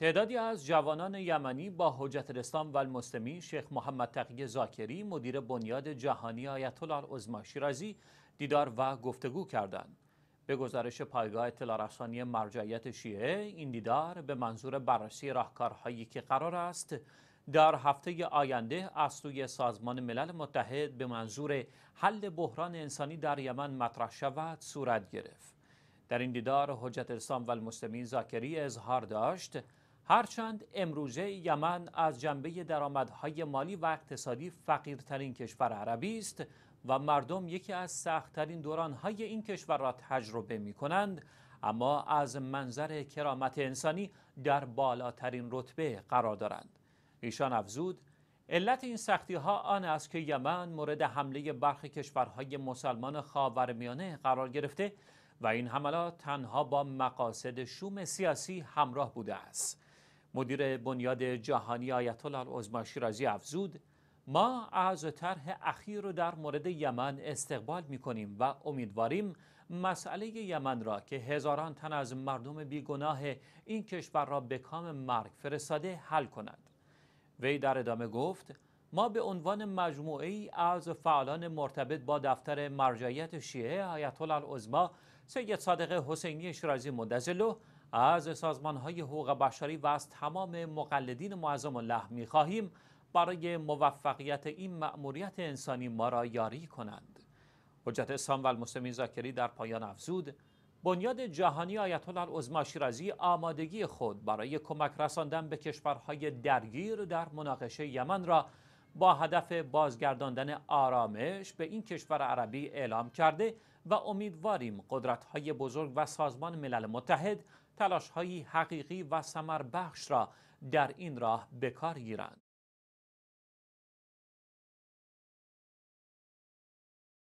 تعدادی از جوانان یمنی با حجت الاسلام و شیخ محمد تقی زاکری مدیر بنیاد جهانی آیت الله عظما شیرازی دیدار و گفتگو کردند به گزارش پایگاه اطلاع رسانی مرجعیت شیعه این دیدار به منظور بررسی راهکارهایی که قرار است در هفته آینده از سوی سازمان ملل متحد به منظور حل بحران انسانی در یمن مطرح شود صورت گرفت در این دیدار حجت الاسلام و المسلمین زاکری اظهار داشت هرچند امروزه یمن از جنبه درآمدهای مالی و اقتصادی فقیرترین کشور عربی است و مردم یکی از سختترین دورانهای این کشور را تجربه می کنند اما از منظر کرامت انسانی در بالاترین رتبه قرار دارند ایشان افزود علت این سختی ها آن است که یمن مورد حمله برخی کشورهای مسلمان خاورمیانه قرار گرفته و این حملات تنها با مقاصد شوم سیاسی همراه بوده است مدیر بنیاد جهانی آیت الله العظما شیرازی افزود ما از طرح اخیر رو در مورد یمن استقبال می کنیم و امیدواریم مسئله یمن را که هزاران تن از مردم بیگناه این کشور را به کام مرگ فرستاده حل کند وی در ادامه گفت ما به عنوان مجموعه ای از فعالان مرتبط با دفتر مرجعیت شیعه آیت الله العظما سید صادق حسینی شیرازی مدزلو از سازمان های حقوق بشری و از تمام مقلدین معظم الله می خواهیم برای موفقیت این مأموریت انسانی ما را یاری کنند حجت اسلام و المسلمین زاکری در پایان افزود بنیاد جهانی آیت الله عظما شیرازی آمادگی خود برای کمک رساندن به کشورهای درگیر در مناقشه یمن را با هدف بازگرداندن آرامش به این کشور عربی اعلام کرده و امیدواریم قدرت‌های بزرگ و سازمان ملل متحد های حقیقی و بخش را در این راه بکار گیرند.